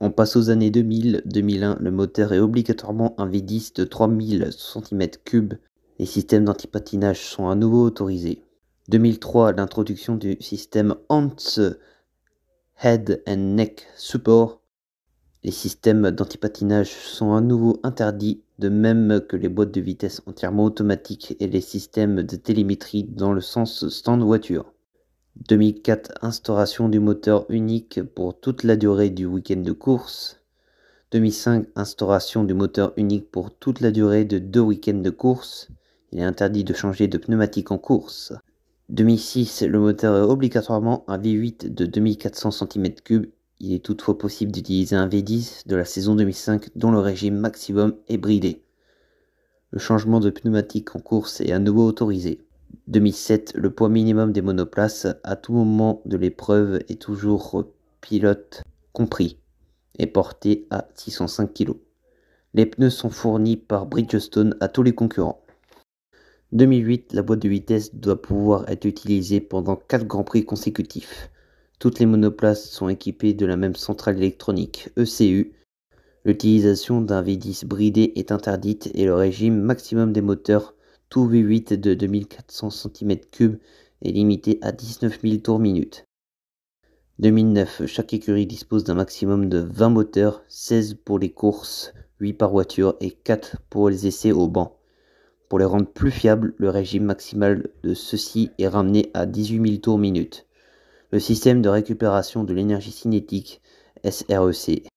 On passe aux années 2000, 2001, le moteur est obligatoirement un V10 de 3000 cm3. Les systèmes d'antipatinage sont à nouveau autorisés. 2003, l'introduction du système ANTS Head and Neck Support. Les systèmes d'antipatinage sont à nouveau interdits, de même que les boîtes de vitesse entièrement automatiques et les systèmes de télémétrie dans le sens stand voiture. 2004, instauration du moteur unique pour toute la durée du week-end de course. 2005, instauration du moteur unique pour toute la durée de deux week-ends de course. Il est interdit de changer de pneumatique en course. 2006, le moteur est obligatoirement un V8 de 2400 cm3. Il est toutefois possible d'utiliser un V10 de la saison 2005 dont le régime maximum est bridé. Le changement de pneumatique en course est à nouveau autorisé. 2007, le poids minimum des monoplaces à tout moment de l'épreuve est toujours euh, pilote compris et porté à 605 kg. Les pneus sont fournis par Bridgestone à tous les concurrents. 2008, la boîte de vitesse doit pouvoir être utilisée pendant 4 Grands Prix consécutifs. Toutes les monoplaces sont équipées de la même centrale électronique, ECU. L'utilisation d'un V10 bridé est interdite et le régime maximum des moteurs tout V8 de 2400 cm3 est limité à 19 000 tours minute. 2009, chaque écurie dispose d'un maximum de 20 moteurs, 16 pour les courses, 8 par voiture et 4 pour les essais au banc. Pour les rendre plus fiables, le régime maximal de ceux-ci est ramené à 18 000 tours minute. Le système de récupération de l'énergie cinétique, SREC,